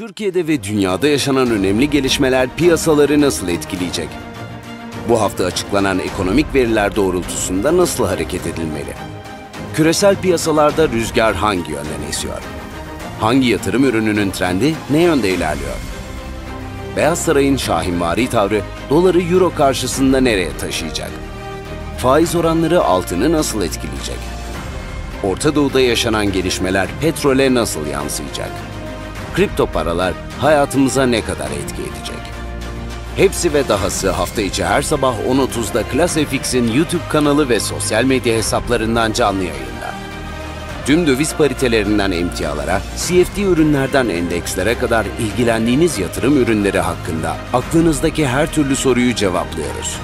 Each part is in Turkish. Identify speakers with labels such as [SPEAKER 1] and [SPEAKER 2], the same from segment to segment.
[SPEAKER 1] Türkiye'de ve dünyada yaşanan önemli gelişmeler piyasaları nasıl etkileyecek? Bu hafta açıklanan ekonomik veriler doğrultusunda nasıl hareket edilmeli? Küresel piyasalarda rüzgar hangi yönden esiyor? Hangi yatırım ürününün trendi ne yönde ilerliyor? Beyaz Saray'ın şahinvari tavrı doları euro karşısında nereye taşıyacak? Faiz oranları altını nasıl etkileyecek? Orta Doğu'da yaşanan gelişmeler petrole nasıl yansıyacak? kripto paralar hayatımıza ne kadar etki edecek? Hepsi ve dahası hafta içi her sabah 10.30'da Classfx'in YouTube kanalı ve sosyal medya hesaplarından canlı yayında. Tüm döviz paritelerinden emtialara, CFD ürünlerden endekslere kadar ilgilendiğiniz yatırım ürünleri hakkında aklınızdaki her türlü soruyu cevaplıyoruz.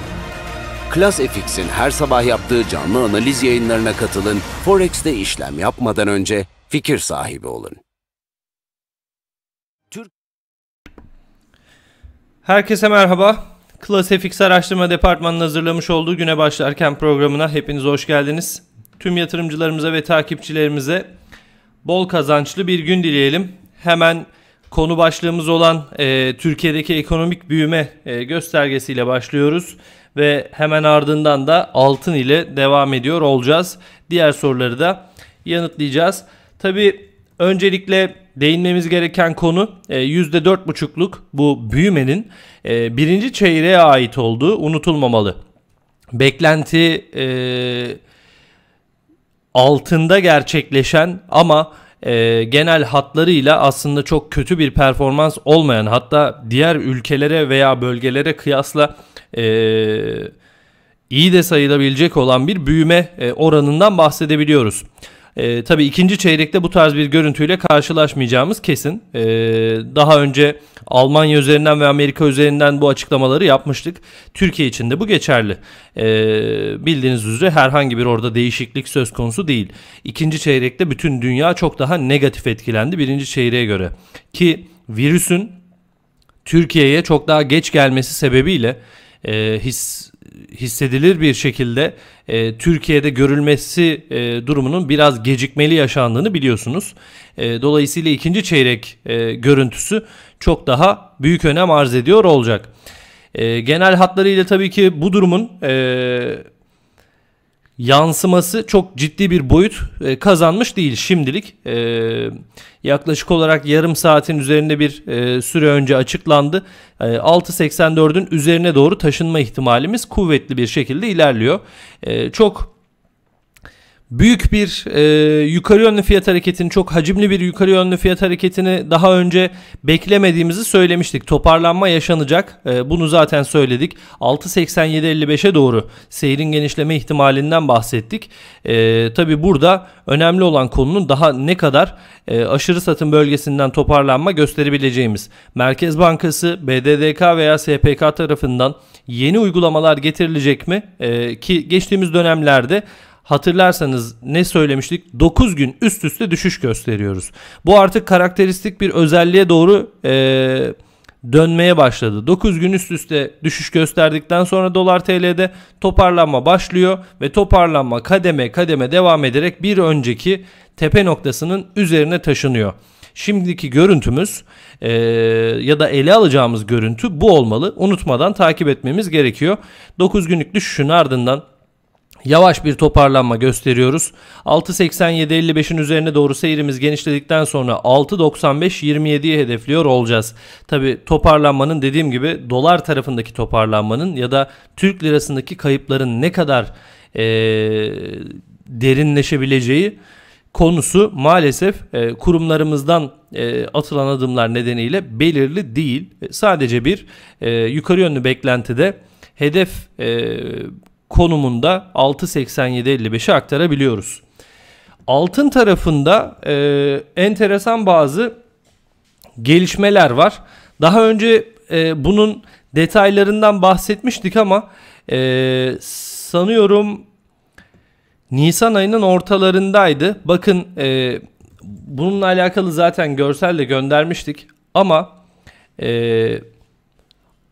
[SPEAKER 1] Classfx'in her sabah yaptığı canlı analiz yayınlarına katılın, Forex'te işlem yapmadan önce fikir sahibi olun. Herkese merhaba. Klas Araştırma Departmanı'nın hazırlamış olduğu Güne Başlarken programına hepiniz hoş geldiniz. Tüm yatırımcılarımıza ve takipçilerimize bol kazançlı bir gün dileyelim. Hemen konu başlığımız olan e, Türkiye'deki ekonomik büyüme e, göstergesiyle başlıyoruz. Ve hemen ardından da altın ile devam ediyor olacağız. Diğer soruları da yanıtlayacağız. Tabi öncelikle değinmemiz gereken konu %4,5'luk e, bu büyümenin e, birinci çeyreğe ait olduğu unutulmamalı. Beklenti e, altında gerçekleşen ama e, genel hatlarıyla aslında çok kötü bir performans olmayan hatta diğer ülkelere veya bölgelere kıyasla iyi de sayılabilecek olan bir büyüme oranından bahsedebiliyoruz. E, tabii ikinci çeyrekte bu tarz bir görüntüyle karşılaşmayacağımız kesin. E, daha önce Almanya üzerinden ve Amerika üzerinden bu açıklamaları yapmıştık. Türkiye için de bu geçerli. E, bildiğiniz üzere herhangi bir orada değişiklik söz konusu değil. İkinci çeyrekte bütün dünya çok daha negatif etkilendi birinci çeyreğe göre. Ki virüsün Türkiye'ye çok daha geç gelmesi sebebiyle e, his hissedilir bir şekilde e, Türkiye'de görülmesi e, durumunun biraz gecikmeli yaşandığını biliyorsunuz. E, dolayısıyla ikinci çeyrek e, görüntüsü çok daha büyük önem arz ediyor olacak. E, genel hatlarıyla tabii ki bu durumun e, yansıması çok ciddi bir boyut e, kazanmış değil şimdilik. E, yaklaşık olarak yarım saatin üzerinde bir e, süre önce açıklandı. E, 6.84'ün üzerine doğru taşınma ihtimalimiz kuvvetli bir şekilde ilerliyor. E, çok büyük bir e, yukarı yönlü fiyat hareketini çok hacimli bir yukarı yönlü fiyat hareketini daha önce beklemediğimizi söylemiştik. Toparlanma yaşanacak. E, bunu zaten söyledik. 6.87.55'e doğru seyrin genişleme ihtimalinden bahsettik. E, Tabi burada önemli olan konunun daha ne kadar e, aşırı satın bölgesinden toparlanma gösterebileceğimiz. Merkez Bankası, BDDK veya SPK tarafından yeni uygulamalar getirilecek mi? E, ki geçtiğimiz dönemlerde hatırlarsanız ne söylemiştik? 9 gün üst üste düşüş gösteriyoruz. Bu artık karakteristik bir özelliğe doğru eee dönmeye başladı. 9 gün üst üste düşüş gösterdikten sonra dolar TL'de toparlanma başlıyor ve toparlanma kademe kademe devam ederek bir önceki tepe noktasının üzerine taşınıyor. Şimdiki görüntümüz e, ya da ele alacağımız görüntü bu olmalı. Unutmadan takip etmemiz gerekiyor. 9 günlük düşüşün ardından Yavaş bir toparlanma gösteriyoruz. 6.87.55'in üzerine doğru seyrimiz genişledikten sonra 6.95.27'yi hedefliyor olacağız. Tabi toparlanmanın dediğim gibi dolar tarafındaki toparlanmanın ya da Türk lirasındaki kayıpların ne kadar ee, derinleşebileceği konusu maalesef e, kurumlarımızdan e, atılan adımlar nedeniyle belirli değil. Sadece bir e, yukarı yönlü beklentide hedef e, konumunda 68755'i aktarabiliyoruz. Altın tarafında e, enteresan bazı gelişmeler var. Daha önce e, bunun detaylarından bahsetmiştik ama e, sanıyorum Nisan ayının ortalarındaydı. Bakın e, bununla alakalı zaten görsel de göndermiştik ama e,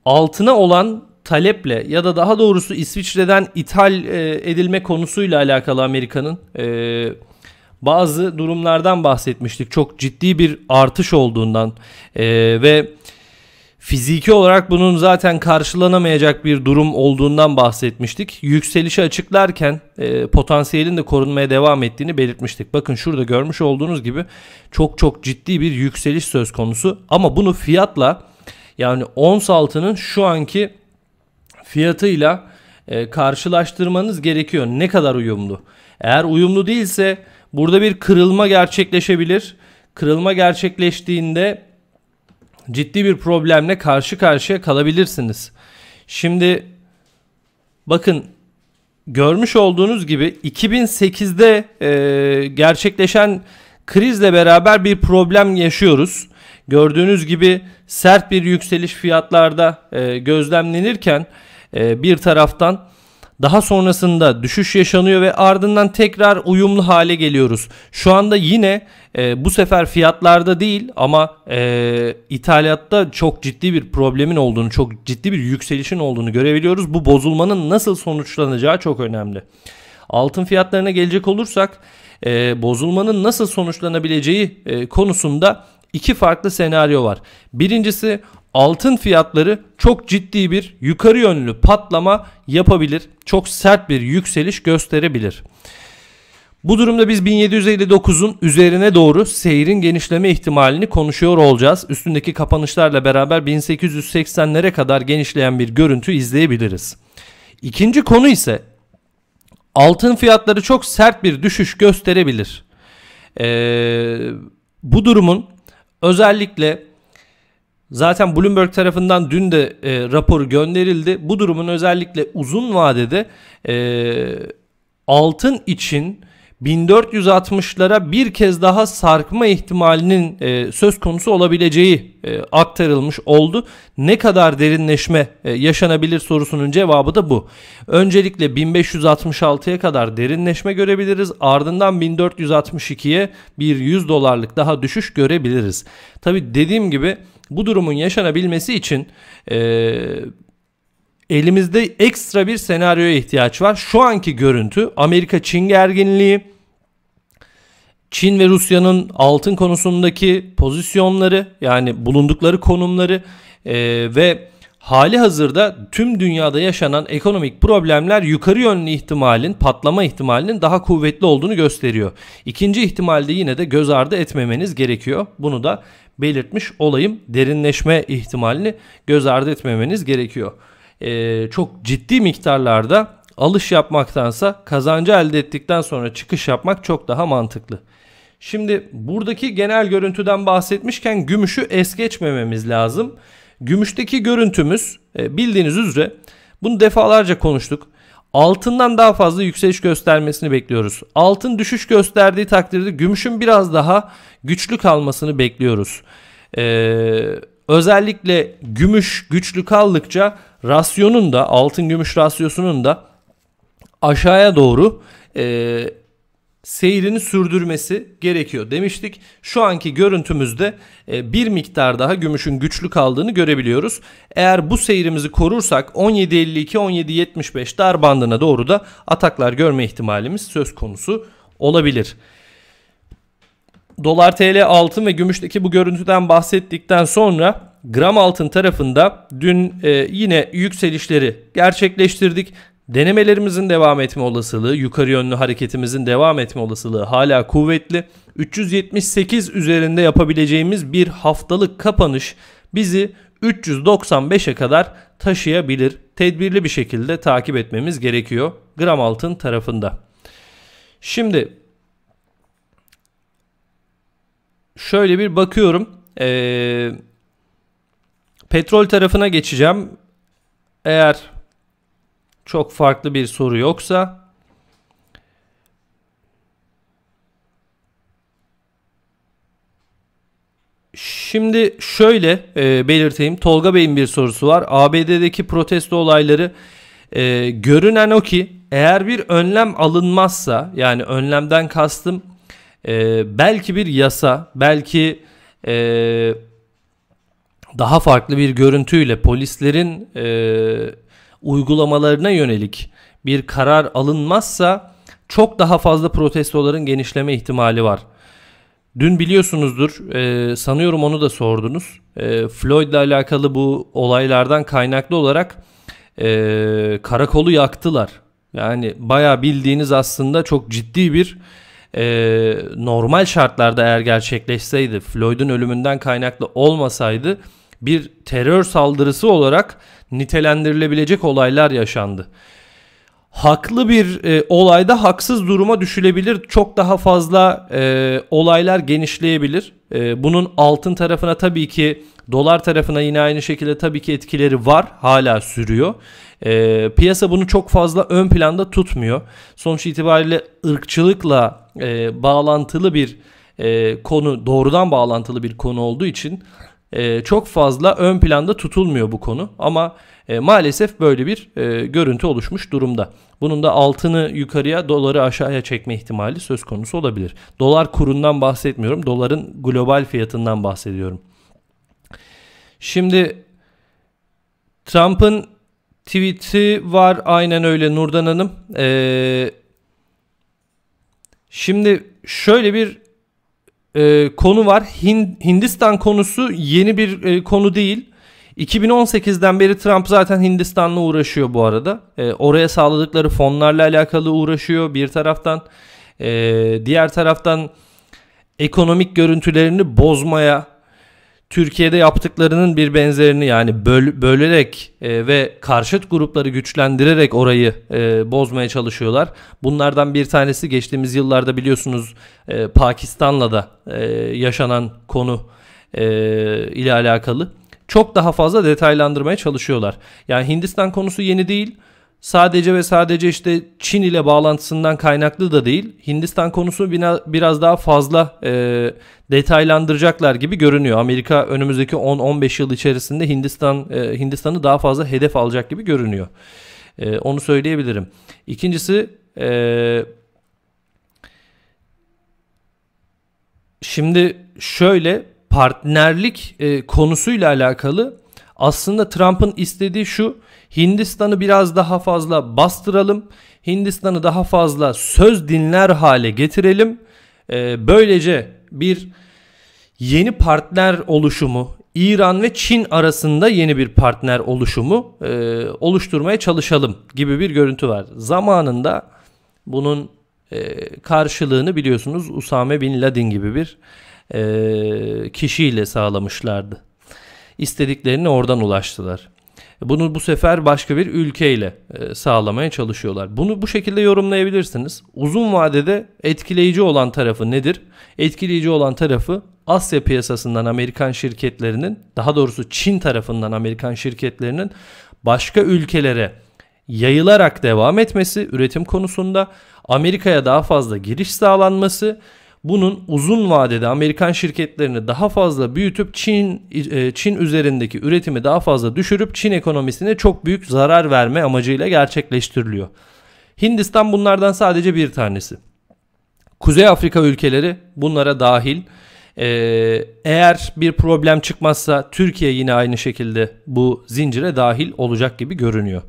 [SPEAKER 1] altına olan taleple ya da daha doğrusu İsviçre'den ithal e, edilme konusuyla alakalı Amerika'nın e, bazı durumlardan bahsetmiştik. Çok ciddi bir artış olduğundan e, ve fiziki olarak bunun zaten karşılanamayacak bir durum olduğundan bahsetmiştik. Yükselişi açıklarken e, potansiyelin de korunmaya devam ettiğini belirtmiştik. Bakın şurada görmüş olduğunuz gibi çok çok ciddi bir yükseliş söz konusu ama bunu fiyatla yani ons altının şu anki fiyatıyla e, karşılaştırmanız gerekiyor. Ne kadar uyumlu? Eğer uyumlu değilse burada bir kırılma gerçekleşebilir. Kırılma gerçekleştiğinde ciddi bir problemle karşı karşıya kalabilirsiniz. Şimdi bakın görmüş olduğunuz gibi 2008'de e, gerçekleşen krizle beraber bir problem yaşıyoruz. Gördüğünüz gibi sert bir yükseliş fiyatlarda e, gözlemlenirken ee, bir taraftan daha sonrasında düşüş yaşanıyor ve ardından tekrar uyumlu hale geliyoruz. Şu anda yine e, bu sefer fiyatlarda değil ama e, ithalatta çok ciddi bir problemin olduğunu, çok ciddi bir yükselişin olduğunu görebiliyoruz. Bu bozulmanın nasıl sonuçlanacağı çok önemli. Altın fiyatlarına gelecek olursak e, bozulmanın nasıl sonuçlanabileceği e, konusunda iki farklı senaryo var. Birincisi altın fiyatları çok ciddi bir yukarı yönlü patlama yapabilir. Çok sert bir yükseliş gösterebilir. Bu durumda biz 1759'un üzerine doğru seyrin genişleme ihtimalini konuşuyor olacağız. Üstündeki kapanışlarla beraber 1880'lere kadar genişleyen bir görüntü izleyebiliriz. İkinci konu ise altın fiyatları çok sert bir düşüş gösterebilir. Ee, bu durumun özellikle Zaten Bloomberg tarafından dün de e, raporu gönderildi. Bu durumun özellikle uzun vadede e, altın için 1460'lara bir kez daha sarkma ihtimalinin e, söz konusu olabileceği e, aktarılmış oldu. Ne kadar derinleşme e, yaşanabilir sorusunun cevabı da bu. Öncelikle 1566'ya kadar derinleşme görebiliriz. Ardından 1462'ye bir 100 dolarlık daha düşüş görebiliriz. Tabi dediğim gibi bu durumun yaşanabilmesi için e, elimizde ekstra bir senaryoya ihtiyaç var. Şu anki görüntü Amerika-Çin gerginliği, Çin ve Rusya'nın altın konusundaki pozisyonları yani bulundukları konumları e, ve hali hazırda tüm dünyada yaşanan ekonomik problemler yukarı yönlü ihtimalin patlama ihtimalinin daha kuvvetli olduğunu gösteriyor. İkinci ihtimalde yine de göz ardı etmemeniz gerekiyor. Bunu da belirtmiş olayım. Derinleşme ihtimalini göz ardı etmemeniz gerekiyor. Ee, çok ciddi miktarlarda alış yapmaktansa kazancı elde ettikten sonra çıkış yapmak çok daha mantıklı. Şimdi buradaki genel görüntüden bahsetmişken gümüşü es geçmememiz lazım. Gümüşteki görüntümüz e, bildiğiniz üzere bunu defalarca konuştuk. Altından daha fazla yükseliş göstermesini bekliyoruz. Altın düşüş gösterdiği takdirde gümüşün biraz daha güçlü kalmasını bekliyoruz. Ee, özellikle gümüş güçlü kaldıkça rasyonun da altın gümüş rasyosunun da aşağıya doğru e, seyrini sürdürmesi gerekiyor demiştik. Şu anki görüntümüzde e, bir miktar daha gümüşün güçlü kaldığını görebiliyoruz. Eğer bu seyrimizi korursak 17.52-17.75 dar bandına doğru da ataklar görme ihtimalimiz söz konusu olabilir. Dolar TL altın ve gümüşteki bu görüntüden bahsettikten sonra gram altın tarafında dün e, yine yükselişleri gerçekleştirdik. Denemelerimizin devam etme olasılığı, yukarı yönlü hareketimizin devam etme olasılığı hala kuvvetli. 378 üzerinde yapabileceğimiz bir haftalık kapanış bizi 395'e kadar taşıyabilir. Tedbirli bir şekilde takip etmemiz gerekiyor gram altın tarafında. Şimdi şöyle bir bakıyorum. Ee, petrol tarafına geçeceğim. Eğer çok farklı bir soru yoksa Şimdi şöyle e, belirteyim. Tolga Bey'in bir sorusu var. ABD'deki protesto olayları e, görünen o ki eğer bir önlem alınmazsa yani önlemden kastım e, belki bir yasa belki e, daha farklı bir görüntüyle polislerin e, uygulamalarına yönelik bir karar alınmazsa çok daha fazla protestoların genişleme ihtimali var. Dün biliyorsunuzdur e, sanıyorum onu da sordunuz. E, Floyd ile alakalı bu olaylardan kaynaklı olarak e, karakolu yaktılar. Yani baya bildiğiniz aslında çok ciddi bir e, normal şartlarda eğer gerçekleşseydi Floyd'un ölümünden kaynaklı olmasaydı bir terör saldırısı olarak nitelendirilebilecek olaylar yaşandı. Haklı bir e, olayda haksız duruma düşülebilir. Çok daha fazla e, olaylar genişleyebilir. E, bunun altın tarafına tabii ki dolar tarafına yine aynı şekilde tabii ki etkileri var. Hala sürüyor. E, piyasa bunu çok fazla ön planda tutmuyor. Sonuç itibariyle ırkçılıkla e, bağlantılı bir e, konu doğrudan bağlantılı bir konu olduğu için ee, çok fazla ön planda tutulmuyor bu konu ama e, maalesef böyle bir e, görüntü oluşmuş durumda. Bunun da altını yukarıya doları aşağıya çekme ihtimali söz konusu olabilir. Dolar kurundan bahsetmiyorum doların global fiyatından bahsediyorum. Şimdi Trump'ın tweet'i var aynen öyle Nurdan Hanım. Ee, şimdi şöyle bir e, konu var. Hindistan konusu yeni bir e, konu değil. 2018'den beri Trump zaten Hindistan'la uğraşıyor bu arada. E, oraya sağladıkları fonlarla alakalı uğraşıyor bir taraftan. E, diğer taraftan ekonomik görüntülerini bozmaya Türkiye'de yaptıklarının bir benzerini yani böl bölerek e, ve karşıt grupları güçlendirerek orayı e, bozmaya çalışıyorlar. Bunlardan bir tanesi geçtiğimiz yıllarda biliyorsunuz e, Pakistan'la da e, yaşanan konu e, ile alakalı. Çok daha fazla detaylandırmaya çalışıyorlar. Yani Hindistan konusu yeni değil sadece ve sadece işte Çin ile bağlantısından kaynaklı da değil. Hindistan konusu biraz daha fazla e, detaylandıracaklar gibi görünüyor. Amerika önümüzdeki 10-15 yıl içerisinde Hindistan e, Hindistan'ı daha fazla hedef alacak gibi görünüyor. E, onu söyleyebilirim. İkincisi e, şimdi şöyle partnerlik e, konusuyla alakalı aslında Trump'ın istediği şu Hindistan'ı biraz daha fazla bastıralım. Hindistan'ı daha fazla söz dinler hale getirelim. E, böylece bir yeni partner oluşumu, İran ve Çin arasında yeni bir partner oluşumu e, oluşturmaya çalışalım gibi bir görüntü var. Zamanında bunun e, karşılığını biliyorsunuz Usame Bin Laden gibi bir e, kişiyle sağlamışlardı. İstediklerini oradan ulaştılar. Bunu bu sefer başka bir ülkeyle e, sağlamaya çalışıyorlar. Bunu bu şekilde yorumlayabilirsiniz. Uzun vadede etkileyici olan tarafı nedir? Etkileyici olan tarafı Asya piyasasından Amerikan şirketlerinin, daha doğrusu Çin tarafından Amerikan şirketlerinin başka ülkelere yayılarak devam etmesi üretim konusunda Amerika'ya daha fazla giriş sağlanması bunun uzun vadede Amerikan şirketlerini daha fazla büyütüp Çin e, Çin üzerindeki üretimi daha fazla düşürüp Çin ekonomisine çok büyük zarar verme amacıyla gerçekleştiriliyor. Hindistan bunlardan sadece bir tanesi. Kuzey Afrika ülkeleri bunlara dahil. E, eğer bir problem çıkmazsa Türkiye yine aynı şekilde bu zincire dahil olacak gibi görünüyor.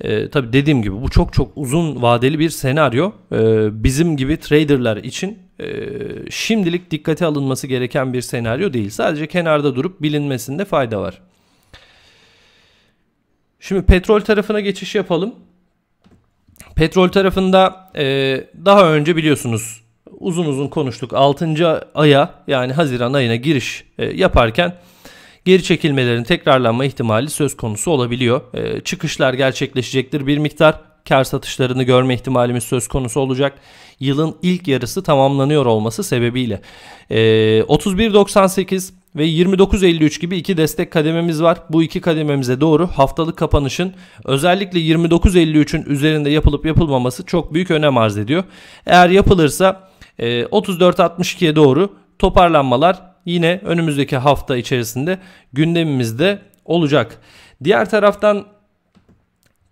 [SPEAKER 1] E, tabii dediğim gibi bu çok çok uzun vadeli bir senaryo. E, bizim gibi traderlar için e, şimdilik dikkate alınması gereken bir senaryo değil. Sadece kenarda durup bilinmesinde fayda var. Şimdi petrol tarafına geçiş yapalım. Petrol tarafında e, daha önce biliyorsunuz uzun uzun konuştuk. 6. aya yani Haziran ayına giriş e, yaparken geri çekilmelerin tekrarlanma ihtimali söz konusu olabiliyor. E, çıkışlar gerçekleşecektir bir miktar kar satışlarını görme ihtimalimiz söz konusu olacak. Yılın ilk yarısı tamamlanıyor olması sebebiyle. E, ee, 31.98 ve 29.53 gibi iki destek kadememiz var. Bu iki kadememize doğru haftalık kapanışın özellikle 29.53'ün üzerinde yapılıp yapılmaması çok büyük önem arz ediyor. Eğer yapılırsa 34.62'ye e, doğru toparlanmalar yine önümüzdeki hafta içerisinde gündemimizde olacak. Diğer taraftan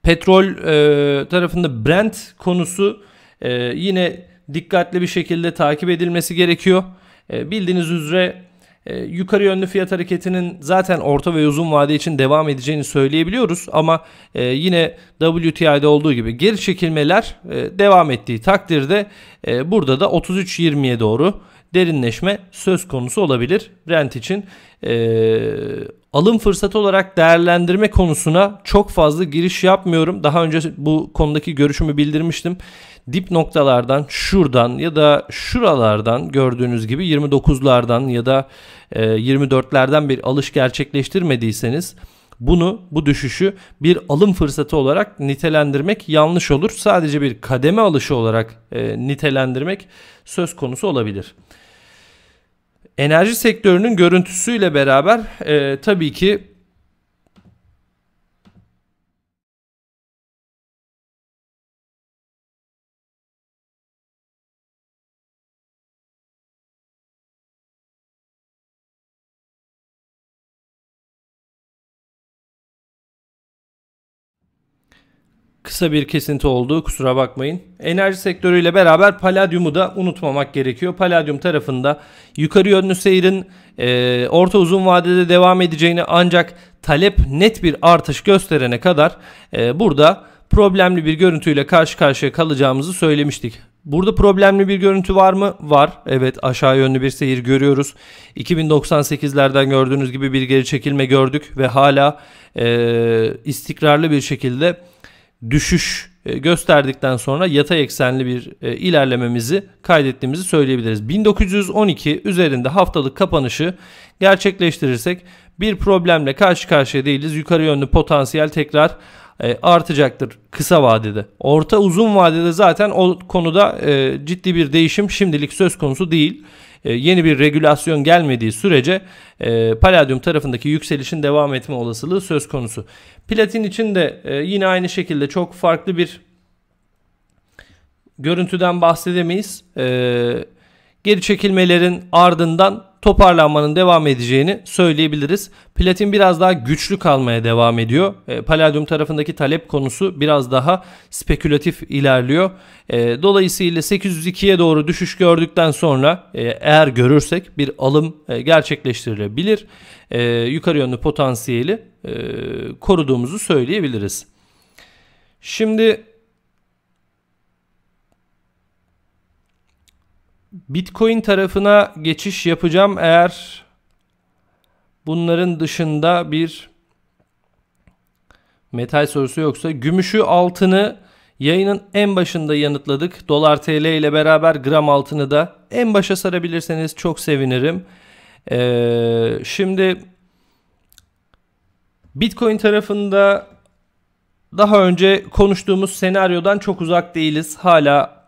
[SPEAKER 1] petrol e, tarafında Brent konusu e, yine dikkatli bir şekilde takip edilmesi gerekiyor. E, bildiğiniz üzere e, yukarı yönlü fiyat hareketinin zaten orta ve uzun vade için devam edeceğini söyleyebiliyoruz ama e, yine WTI'de olduğu gibi geri çekilmeler e, devam ettiği takdirde e, burada da 33.20'ye doğru derinleşme söz konusu olabilir rent için. E, alım fırsatı olarak değerlendirme konusuna çok fazla giriş yapmıyorum. Daha önce bu konudaki görüşümü bildirmiştim. Dip noktalardan şuradan ya da şuralardan gördüğünüz gibi 29'lardan ya da e, 24'lerden bir alış gerçekleştirmediyseniz bunu bu düşüşü bir alım fırsatı olarak nitelendirmek yanlış olur. Sadece bir kademe alışı olarak e, nitelendirmek söz konusu olabilir enerji sektörünün görüntüsüyle beraber e, tabii ki Kısa bir kesinti oldu kusura bakmayın. Enerji sektörüyle beraber paladyumu da unutmamak gerekiyor. Paladyum tarafında yukarı yönlü seyirin e, orta uzun vadede devam edeceğini ancak talep net bir artış gösterene kadar e, burada problemli bir görüntüyle karşı karşıya kalacağımızı söylemiştik. Burada problemli bir görüntü var mı? Var. Evet aşağı yönlü bir seyir görüyoruz. 2098'lerden gördüğünüz gibi bir geri çekilme gördük ve hala e, istikrarlı bir şekilde düşüş e, gösterdikten sonra yatay eksenli bir e, ilerlememizi kaydettiğimizi söyleyebiliriz. 1912 üzerinde haftalık kapanışı gerçekleştirirsek bir problemle karşı karşıya değiliz. Yukarı yönlü potansiyel tekrar e, artacaktır kısa vadede. Orta uzun vadede zaten o konuda ciddi bir değişim şimdilik söz konusu değil. E, yeni bir regülasyon gelmediği sürece e, paladyum tarafındaki yükselişin devam etme olasılığı söz konusu. Platin için de e, yine aynı şekilde çok farklı bir görüntüden bahsedemeyiz. E, geri çekilmelerin ardından toparlanmanın devam edeceğini söyleyebiliriz. Platin biraz daha güçlü kalmaya devam ediyor. E, paladyum tarafındaki talep konusu biraz daha spekülatif ilerliyor. E, dolayısıyla 802'ye doğru düşüş gördükten sonra e, eğer görürsek bir alım e, gerçekleştirilebilir. E, yukarı yönlü potansiyeli e, koruduğumuzu söyleyebiliriz. Şimdi Bitcoin tarafına geçiş yapacağım eğer bunların dışında bir metal sorusu yoksa gümüşü altını yayının en başında yanıtladık. Dolar TL ile beraber gram altını da en başa sarabilirseniz çok sevinirim. Ee, şimdi Bitcoin tarafında daha önce konuştuğumuz senaryodan çok uzak değiliz. Hala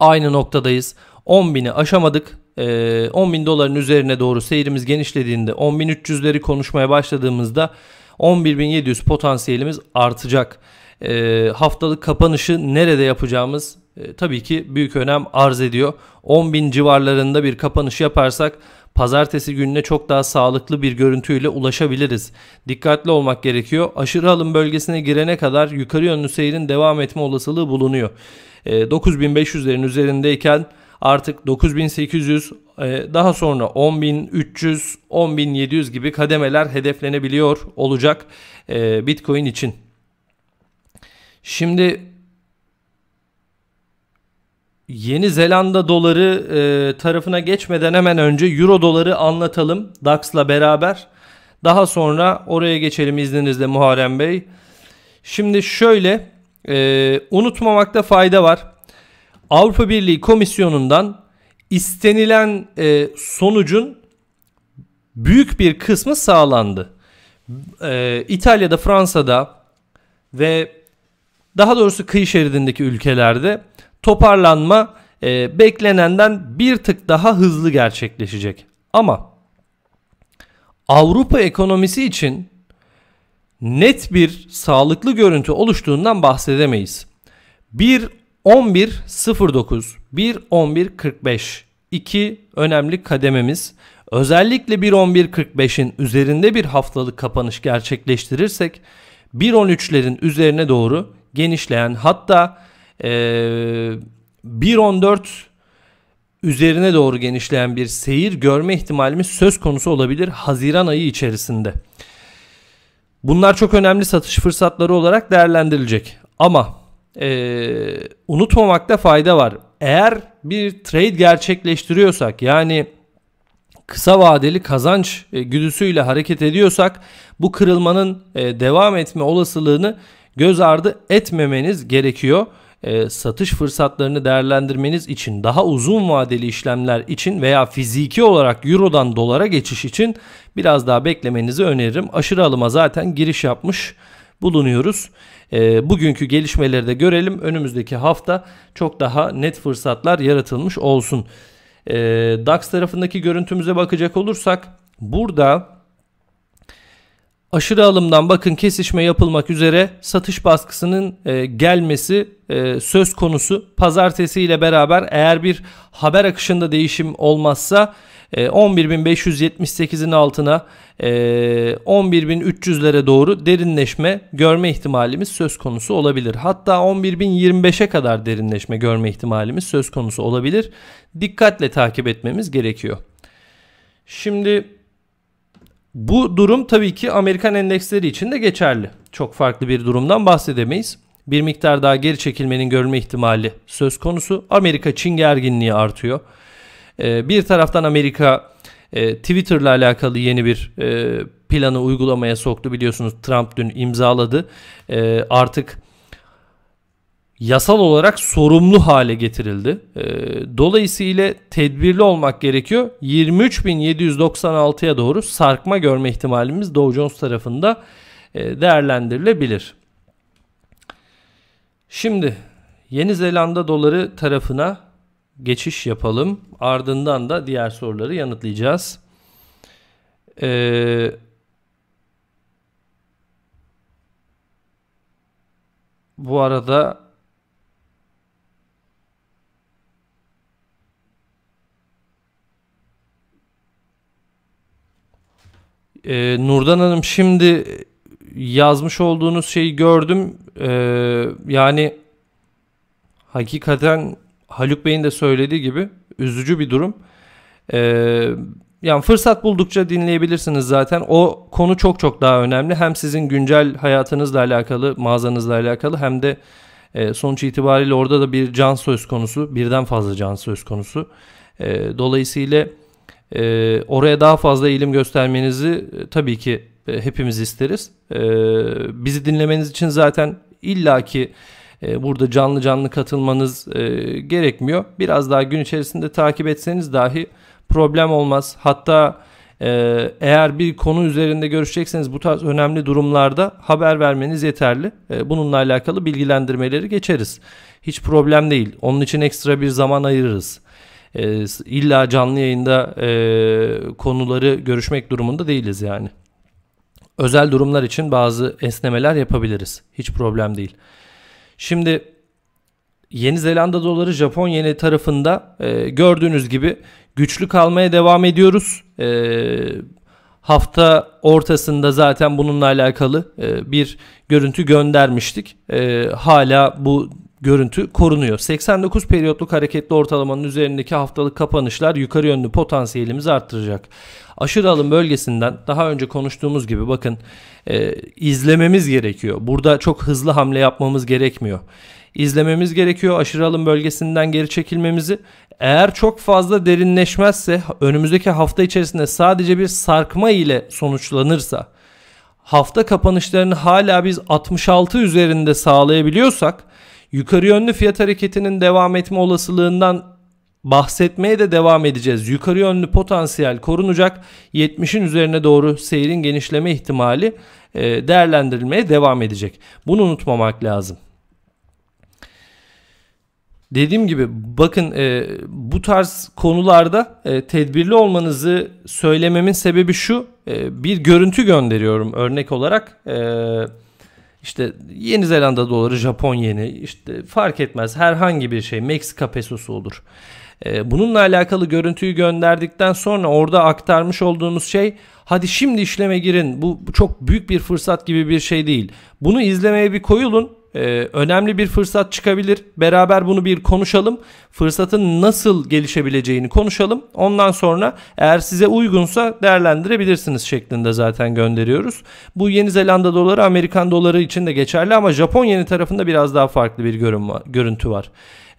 [SPEAKER 1] aynı noktadayız. 10.000'i aşamadık. E, ee, 10.000 doların üzerine doğru seyrimiz genişlediğinde 10.300'leri konuşmaya başladığımızda 11.700 potansiyelimiz artacak. E, haftalık kapanışı nerede yapacağımız e, tabii ki büyük önem arz ediyor. 10.000 civarlarında bir kapanış yaparsak pazartesi gününe çok daha sağlıklı bir görüntüyle ulaşabiliriz. Dikkatli olmak gerekiyor. Aşırı alım bölgesine girene kadar yukarı yönlü seyrin devam etme olasılığı bulunuyor. E, ee, 9500'lerin üzerindeyken artık 9800 e, daha sonra 10.300, 10.700 gibi kademeler hedeflenebiliyor olacak e, Bitcoin için. Şimdi Yeni Zelanda doları e, tarafına geçmeden hemen önce Euro doları anlatalım DAX'la beraber. Daha sonra oraya geçelim izninizle Muharrem Bey. Şimdi şöyle e, unutmamakta fayda var. Avrupa Birliği Komisyonu'ndan istenilen e, sonucun büyük bir kısmı sağlandı. E, İtalya'da, Fransa'da ve daha doğrusu kıyı şeridindeki ülkelerde toparlanma e, beklenenden bir tık daha hızlı gerçekleşecek. Ama Avrupa ekonomisi için net bir sağlıklı görüntü oluştuğundan bahsedemeyiz. Bir 11.09, 09 iki önemli kadememiz. Özellikle 1.11.45'in üzerinde bir haftalık kapanış gerçekleştirirsek 1.13'lerin üzerine doğru genişleyen hatta e, 1.14 üzerine doğru genişleyen bir seyir görme ihtimalimiz söz konusu olabilir Haziran ayı içerisinde. Bunlar çok önemli satış fırsatları olarak değerlendirilecek. Ama e, unutmamakta fayda var. Eğer bir trade gerçekleştiriyorsak yani kısa vadeli kazanç e, güdüsüyle hareket ediyorsak bu kırılmanın e, devam etme olasılığını göz ardı etmemeniz gerekiyor. E, satış fırsatlarını değerlendirmeniz için daha uzun vadeli işlemler için veya fiziki olarak Euro'dan dolara geçiş için biraz daha beklemenizi öneririm. Aşırı alıma zaten giriş yapmış bulunuyoruz e, bugünkü gelişmeleri de görelim. Önümüzdeki hafta çok daha net fırsatlar yaratılmış olsun. E, DAX tarafındaki görüntümüze bakacak olursak burada aşırı alımdan bakın kesişme yapılmak üzere satış baskısının e, gelmesi e, söz konusu. Pazartesi ile beraber eğer bir haber akışında değişim olmazsa 11.578'in ee, altına 11.300'lere ee, doğru derinleşme görme ihtimalimiz söz konusu olabilir. Hatta 11.025'e kadar derinleşme görme ihtimalimiz söz konusu olabilir. Dikkatle takip etmemiz gerekiyor. Şimdi bu durum tabii ki Amerikan endeksleri için de geçerli. Çok farklı bir durumdan bahsedemeyiz. Bir miktar daha geri çekilmenin görme ihtimali söz konusu. Amerika Çin gerginliği artıyor. Ee, bir taraftan Amerika e, Twitter'la alakalı yeni bir e, planı uygulamaya soktu biliyorsunuz Trump dün imzaladı. Ee, artık yasal olarak sorumlu hale getirildi. Ee, dolayısıyla tedbirli olmak gerekiyor. 23.796'ya doğru sarkma görme ihtimalimiz Dow Jones tarafında e, değerlendirilebilir. Şimdi Yeni Zelanda doları tarafına geçiş yapalım. Ardından da diğer soruları yanıtlayacağız. Ee, bu arada Ee, Nurdan Hanım şimdi yazmış olduğunuz şeyi gördüm. Ee, yani hakikaten Haluk Bey'in de söylediği gibi üzücü bir durum. Ee, yani fırsat buldukça dinleyebilirsiniz zaten. O konu çok çok daha önemli. Hem sizin güncel hayatınızla alakalı, mağazanızla alakalı hem de e, sonuç itibariyle orada da bir can söz konusu, birden fazla can söz konusu. E, dolayısıyla e, oraya daha fazla ilim göstermenizi e, tabii ki e, hepimiz isteriz. E, bizi dinlemeniz için zaten illaki ki ee, burada canlı canlı katılmanız e, gerekmiyor. Biraz daha gün içerisinde takip etseniz dahi problem olmaz. Hatta e, eğer bir konu üzerinde görüşecekseniz bu tarz önemli durumlarda haber vermeniz yeterli. E, bununla alakalı bilgilendirmeleri geçeriz. Hiç problem değil. Onun için ekstra bir zaman ayırırız. Ee, illa canlı yayında konuları görüşmek durumunda değiliz yani. Özel durumlar için bazı esnemeler yapabiliriz. Hiç problem değil. Şimdi Yeni Zelanda doları Japon yeni tarafında e, gördüğünüz gibi güçlü kalmaya devam ediyoruz. E, hafta ortasında zaten bununla alakalı e, bir görüntü göndermiştik. E, hala bu görüntü korunuyor. 89 periyotluk hareketli ortalamanın üzerindeki haftalık kapanışlar yukarı yönlü potansiyelimizi arttıracak. Aşırı alım bölgesinden daha önce konuştuğumuz gibi bakın e, izlememiz gerekiyor. Burada çok hızlı hamle yapmamız gerekmiyor. İzlememiz gerekiyor aşırı alım bölgesinden geri çekilmemizi. Eğer çok fazla derinleşmezse önümüzdeki hafta içerisinde sadece bir sarkma ile sonuçlanırsa hafta kapanışlarını hala biz 66 üzerinde sağlayabiliyorsak yukarı yönlü fiyat hareketinin devam etme olasılığından bahsetmeye de devam edeceğiz. Yukarı yönlü potansiyel korunacak. 70'in üzerine doğru seyrin genişleme ihtimali e, değerlendirilmeye devam edecek. Bunu unutmamak lazım. Dediğim gibi bakın e, bu tarz konularda e, tedbirli olmanızı söylememin sebebi şu e, bir görüntü gönderiyorum örnek olarak e, işte Yeni Zelanda doları Japon yeni işte fark etmez herhangi bir şey Meksika pesosu olur. Ee, bununla alakalı görüntüyü gönderdikten sonra orada aktarmış olduğumuz şey hadi şimdi işleme girin bu çok büyük bir fırsat gibi bir şey değil. Bunu izlemeye bir koyulun ee, önemli bir fırsat çıkabilir. Beraber bunu bir konuşalım. Fırsatın nasıl gelişebileceğini konuşalım. Ondan sonra eğer size uygunsa değerlendirebilirsiniz şeklinde zaten gönderiyoruz. Bu Yeni Zelanda doları Amerikan doları için de geçerli ama Japon yeni tarafında biraz daha farklı bir görüntü var.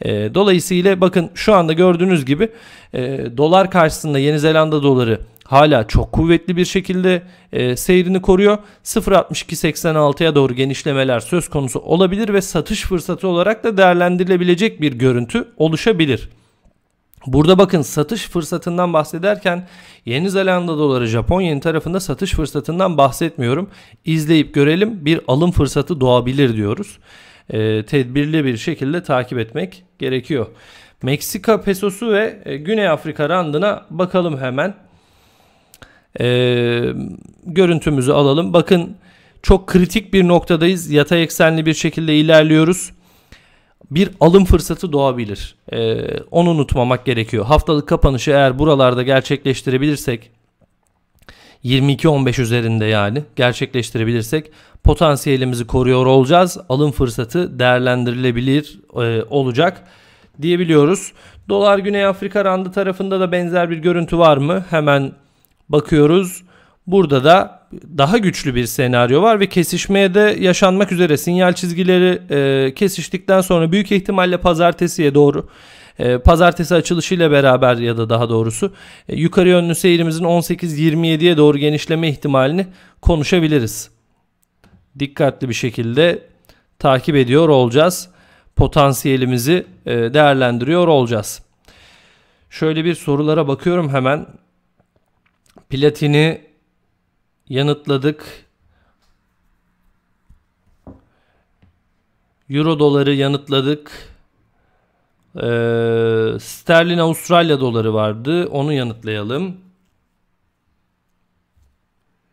[SPEAKER 1] E, dolayısıyla bakın şu anda gördüğünüz gibi e, dolar karşısında Yeni Zelanda doları hala çok kuvvetli bir şekilde e, seyrini koruyor. 0.6286'ya doğru genişlemeler söz konusu olabilir ve satış fırsatı olarak da değerlendirilebilecek bir görüntü oluşabilir. Burada bakın satış fırsatından bahsederken Yeni Zelanda doları Japon yeni tarafında satış fırsatından bahsetmiyorum. İzleyip görelim bir alım fırsatı doğabilir diyoruz e, tedbirli bir şekilde takip etmek gerekiyor. Meksika pesosu ve e, Güney Afrika randına bakalım hemen. E, görüntümüzü alalım. Bakın çok kritik bir noktadayız. Yatay eksenli bir şekilde ilerliyoruz bir alım fırsatı doğabilir. Ee, onu unutmamak gerekiyor. Haftalık kapanışı eğer buralarda gerçekleştirebilirsek 22-15 üzerinde yani gerçekleştirebilirsek potansiyelimizi koruyor olacağız. Alım fırsatı değerlendirilebilir e, olacak diyebiliyoruz. Dolar Güney Afrika randı tarafında da benzer bir görüntü var mı? Hemen bakıyoruz. Burada da daha güçlü bir senaryo var ve kesişmeye de yaşanmak üzere sinyal çizgileri e, kesiştikten sonra büyük ihtimalle pazartesiye doğru ee, pazartesi açılışıyla beraber ya da daha doğrusu e, yukarı yönlü seyrimizin 18-27'ye doğru genişleme ihtimalini konuşabiliriz. Dikkatli bir şekilde takip ediyor olacağız. Potansiyelimizi e, değerlendiriyor olacağız. Şöyle bir sorulara bakıyorum hemen. Platini yanıtladık. Euro doları yanıtladık. Ee, sterlin Avustralya doları vardı. Onu yanıtlayalım.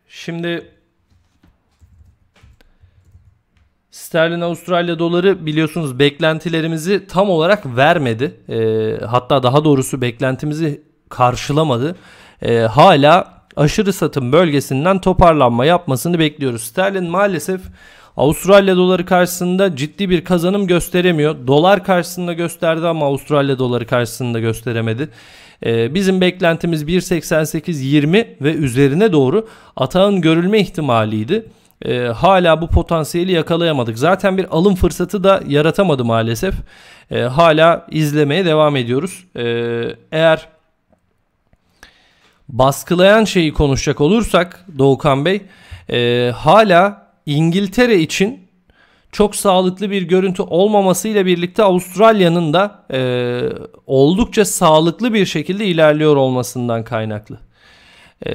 [SPEAKER 1] Şimdi Sterlin Avustralya doları biliyorsunuz beklentilerimizi tam olarak vermedi. E, hatta daha doğrusu beklentimizi karşılamadı. E, hala aşırı satım bölgesinden toparlanma yapmasını bekliyoruz. Sterlin maalesef Avustralya doları karşısında ciddi bir kazanım gösteremiyor. Dolar karşısında gösterdi ama Avustralya doları karşısında gösteremedi. Ee, bizim beklentimiz 1.88.20 ve üzerine doğru atağın görülme ihtimaliydi. Ee, hala bu potansiyeli yakalayamadık. Zaten bir alım fırsatı da yaratamadı maalesef. Ee, hala izlemeye devam ediyoruz. Ee, eğer baskılayan şeyi konuşacak olursak Doğukan Bey e, hala İngiltere için çok sağlıklı bir görüntü olmamasıyla birlikte Avustralya'nın da e, oldukça sağlıklı bir şekilde ilerliyor olmasından kaynaklı. E,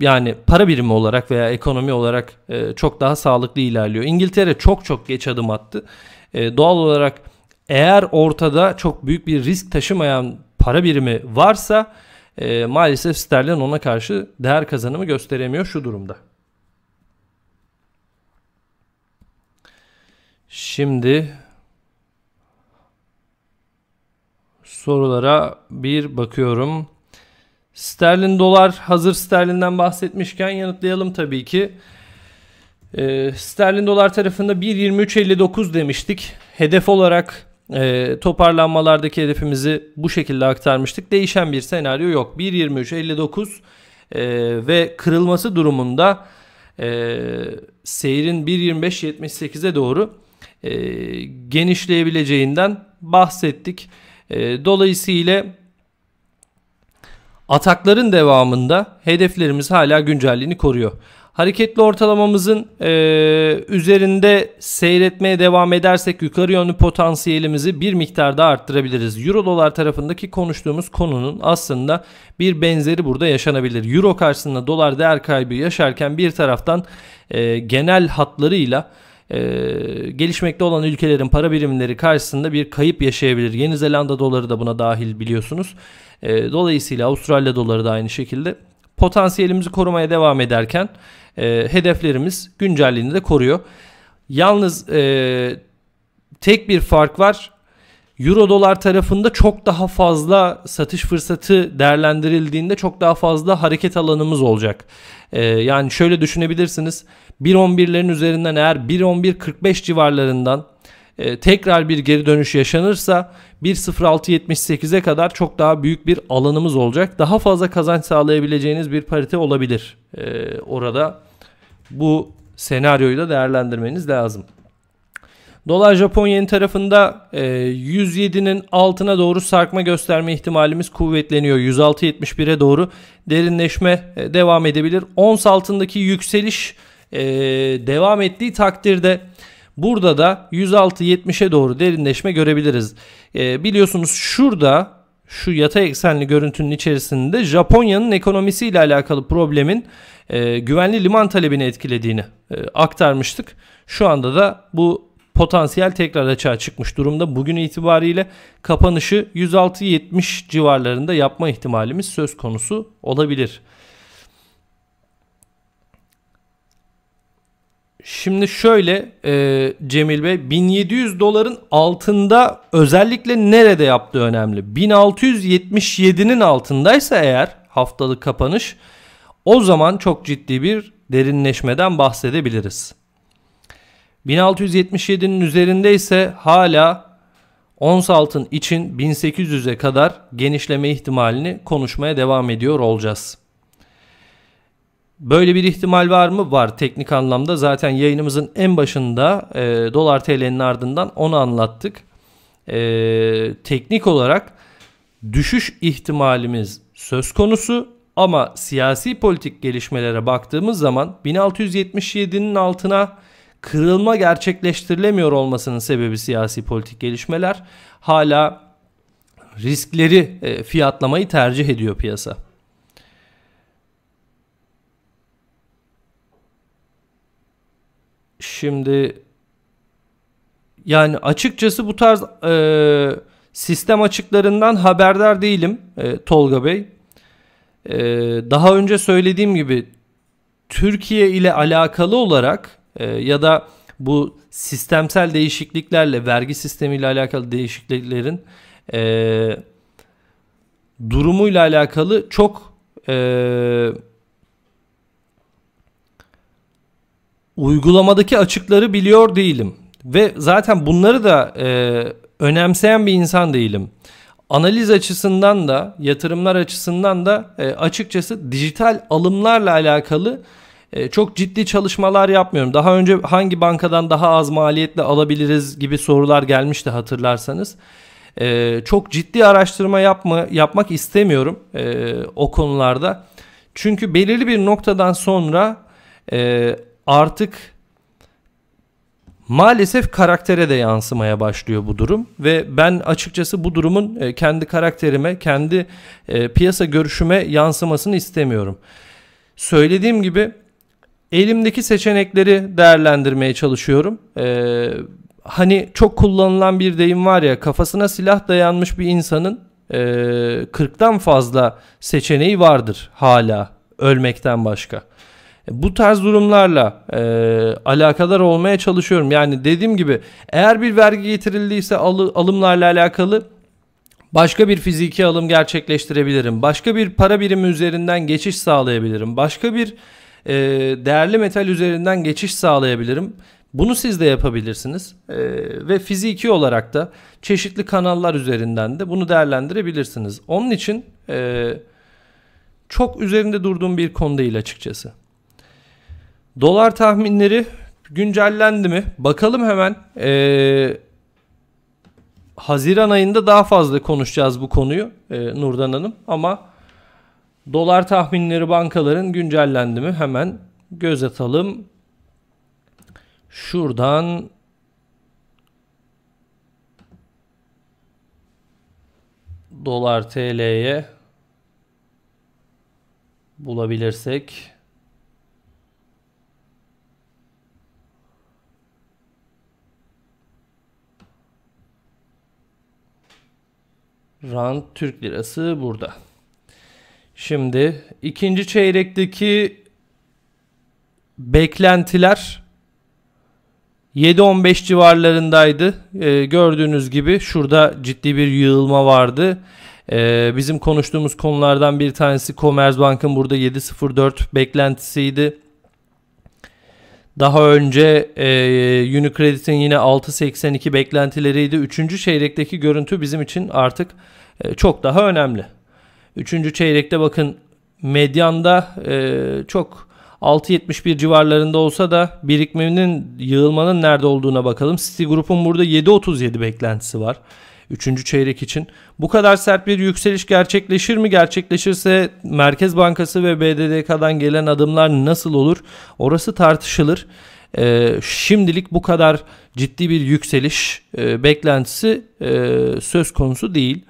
[SPEAKER 1] yani para birimi olarak veya ekonomi olarak e, çok daha sağlıklı ilerliyor. İngiltere çok çok geç adım attı. E, doğal olarak eğer ortada çok büyük bir risk taşımayan para birimi varsa e, maalesef sterlin ona karşı değer kazanımı gösteremiyor şu durumda. Şimdi sorulara bir bakıyorum. Sterlin dolar hazır sterlinden bahsetmişken yanıtlayalım tabii ki. E, sterlin dolar tarafında 1.23.59 demiştik. Hedef olarak e, toparlanmalardaki hedefimizi bu şekilde aktarmıştık. Değişen bir senaryo yok. 1.23.59 e, ve kırılması durumunda e, seyrin 1.25.78'e doğru e, genişleyebileceğinden bahsettik. E, dolayısıyla atakların devamında hedeflerimiz hala güncelliğini koruyor. Hareketli ortalamamızın e, üzerinde seyretmeye devam edersek yukarı yönlü potansiyelimizi bir miktar daha arttırabiliriz. Euro dolar tarafındaki konuştuğumuz konunun aslında bir benzeri burada yaşanabilir. Euro karşısında dolar değer kaybı yaşarken bir taraftan e, genel hatlarıyla ile e, gelişmekte olan ülkelerin para birimleri karşısında bir kayıp yaşayabilir. Yeni Zelanda doları da buna dahil biliyorsunuz. E, dolayısıyla Avustralya doları da aynı şekilde potansiyelimizi korumaya devam ederken e, hedeflerimiz güncelliğini de koruyor. Yalnız e, tek bir fark var. Euro dolar tarafında çok daha fazla satış fırsatı değerlendirildiğinde çok daha fazla hareket alanımız olacak. E, yani şöyle düşünebilirsiniz. 1.11'lerin üzerinden eğer 1.11.45 civarlarından e, tekrar bir geri dönüş yaşanırsa 1.06.78'e kadar çok daha büyük bir alanımız olacak. Daha fazla kazanç sağlayabileceğiniz bir parite olabilir. E, orada bu senaryoyu da değerlendirmeniz lazım. Dolar Japon yeni tarafında e, 107'nin altına doğru sarkma gösterme ihtimalimiz kuvvetleniyor. 106.71'e doğru derinleşme e, devam edebilir. Ons altındaki yükseliş e, devam ettiği takdirde burada da 106-70'e doğru derinleşme görebiliriz. E, biliyorsunuz şurada şu yatay eksenli görüntünün içerisinde Japonya'nın ekonomisiyle alakalı problemin e, güvenli liman talebini etkilediğini e, aktarmıştık. Şu anda da bu potansiyel tekrar açığa çıkmış durumda. Bugün itibariyle kapanışı 106-70 civarlarında yapma ihtimalimiz söz konusu olabilir. Şimdi şöyle e, Cemil Bey 1700 doların altında özellikle nerede yaptığı önemli. 1677'nin altındaysa eğer haftalık kapanış o zaman çok ciddi bir derinleşmeden bahsedebiliriz. 1677'nin üzerinde ise hala ons altın için 1800'e kadar genişleme ihtimalini konuşmaya devam ediyor olacağız. Böyle bir ihtimal var mı? Var teknik anlamda. Zaten yayınımızın en başında e, dolar TL'nin ardından onu anlattık. E, teknik olarak düşüş ihtimalimiz söz konusu ama siyasi politik gelişmelere baktığımız zaman 1677'nin altına kırılma gerçekleştirilemiyor olmasının sebebi siyasi politik gelişmeler. Hala riskleri e, fiyatlamayı tercih ediyor piyasa. Şimdi yani açıkçası bu tarz e, sistem açıklarından haberdar değilim e, Tolga Bey. E, daha önce söylediğim gibi Türkiye ile alakalı olarak e, ya da bu sistemsel değişikliklerle vergi sistemiyle alakalı değişikliklerin e, durumuyla alakalı çok e, uygulamadaki açıkları biliyor değilim. Ve zaten bunları da e, önemseyen bir insan değilim. Analiz açısından da yatırımlar açısından da e, açıkçası dijital alımlarla alakalı e, çok ciddi çalışmalar yapmıyorum. Daha önce hangi bankadan daha az maliyetle alabiliriz gibi sorular gelmişti hatırlarsanız. E, çok ciddi araştırma yapma yapmak istemiyorum e, o konularda. Çünkü belirli bir noktadan sonra e, artık maalesef karaktere de yansımaya başlıyor bu durum ve ben açıkçası bu durumun e, kendi karakterime, kendi e, piyasa görüşüme yansımasını istemiyorum. Söylediğim gibi elimdeki seçenekleri değerlendirmeye çalışıyorum. Ee, hani çok kullanılan bir deyim var ya kafasına silah dayanmış bir insanın e, 40'tan fazla seçeneği vardır hala ölmekten başka bu tarz durumlarla e, alakadar olmaya çalışıyorum. Yani dediğim gibi eğer bir vergi getirildiyse al, alımlarla alakalı Başka bir fiziki alım gerçekleştirebilirim. Başka bir para birimi üzerinden geçiş sağlayabilirim. Başka bir e, değerli metal üzerinden geçiş sağlayabilirim. Bunu siz de yapabilirsiniz e, ve fiziki olarak da çeşitli kanallar üzerinden de bunu değerlendirebilirsiniz. Onun için e, çok üzerinde durduğum bir konu değil açıkçası. Dolar tahminleri güncellendi mi? Bakalım hemen. Ee, Haziran ayında daha fazla konuşacağız bu konuyu e, Nurdan Hanım. Ama dolar tahminleri bankaların güncellendi mi? Hemen göz atalım. Şuradan dolar TL'ye bulabilirsek Rand Türk lirası burada. Şimdi ikinci çeyrekteki beklentiler 7-15 civarlarındaydı. Ee, gördüğünüz gibi şurada ciddi bir yığılma vardı. Ee, bizim konuştuğumuz konulardan bir tanesi Commerzbank'ın burada 7.04 beklentisiydi. Daha önce e, Unicredit'in yine 6.82 beklentileriydi. Üçüncü çeyrekteki görüntü bizim için artık e, çok daha önemli. Üçüncü çeyrekte bakın medyanda e, çok 6.71 civarlarında olsa da birikmenin yığılmanın nerede olduğuna bakalım. City burada 7.37 beklentisi var. 3. çeyrek için. Bu kadar sert bir yükseliş gerçekleşir mi? Gerçekleşirse Merkez Bankası ve BDDK'dan gelen adımlar nasıl olur? Orası tartışılır. E, şimdilik bu kadar ciddi bir yükseliş e, beklentisi e, söz konusu değil.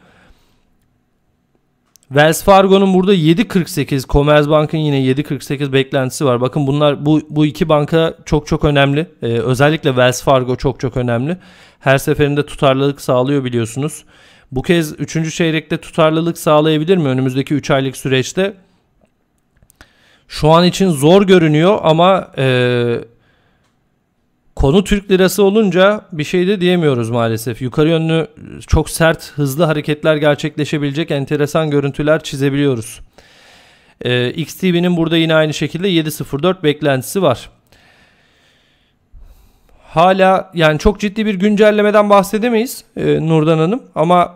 [SPEAKER 1] Wells Fargo'nun burada 7.48, Commerzbank'ın yine 7.48 beklentisi var. Bakın bunlar bu bu iki banka çok çok önemli. Ee, özellikle Wells Fargo çok çok önemli. Her seferinde tutarlılık sağlıyor biliyorsunuz. Bu kez 3. çeyrekte tutarlılık sağlayabilir mi önümüzdeki 3 aylık süreçte? Şu an için zor görünüyor ama e, Konu Türk lirası olunca bir şey de diyemiyoruz maalesef. Yukarı yönlü çok sert, hızlı hareketler gerçekleşebilecek enteresan görüntüler çizebiliyoruz. Ee, XTB'nin burada yine aynı şekilde 7.04 beklentisi var. Hala yani çok ciddi bir güncellemeden bahsedemeyiz e, Nurdan Hanım ama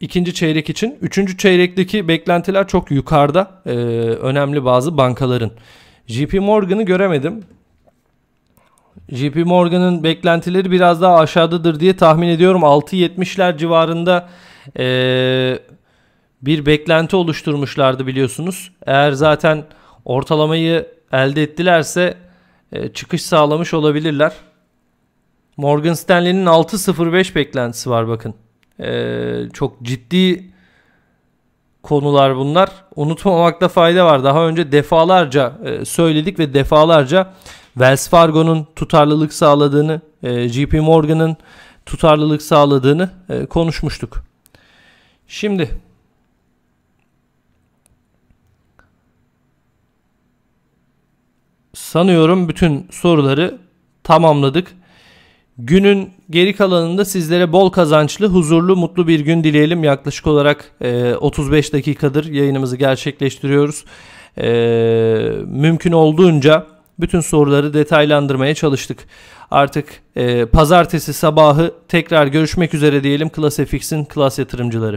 [SPEAKER 1] ikinci çeyrek için. Üçüncü çeyrekteki beklentiler çok yukarıda e, önemli bazı bankaların. JP Morgan'ı göremedim. JP Morgan'ın beklentileri biraz daha aşağıdadır diye tahmin ediyorum. 6.70'ler civarında ee, bir beklenti oluşturmuşlardı biliyorsunuz. Eğer zaten ortalamayı elde ettilerse e, çıkış sağlamış olabilirler. Morgan Stanley'nin 6.05 beklentisi var bakın. E, çok ciddi konular bunlar. Unutmamakta fayda var. Daha önce defalarca e, söyledik ve defalarca Wells Fargo'nun tutarlılık sağladığını, e, JP Morgan'ın tutarlılık sağladığını e, konuşmuştuk. Şimdi sanıyorum bütün soruları tamamladık. Günün geri kalanında sizlere bol kazançlı, huzurlu, mutlu bir gün dileyelim. Yaklaşık olarak e, 35 dakikadır yayınımızı gerçekleştiriyoruz. E, mümkün olduğunca bütün soruları detaylandırmaya çalıştık. Artık e, pazartesi sabahı tekrar görüşmek üzere diyelim Klas FX'in klas yatırımcıları.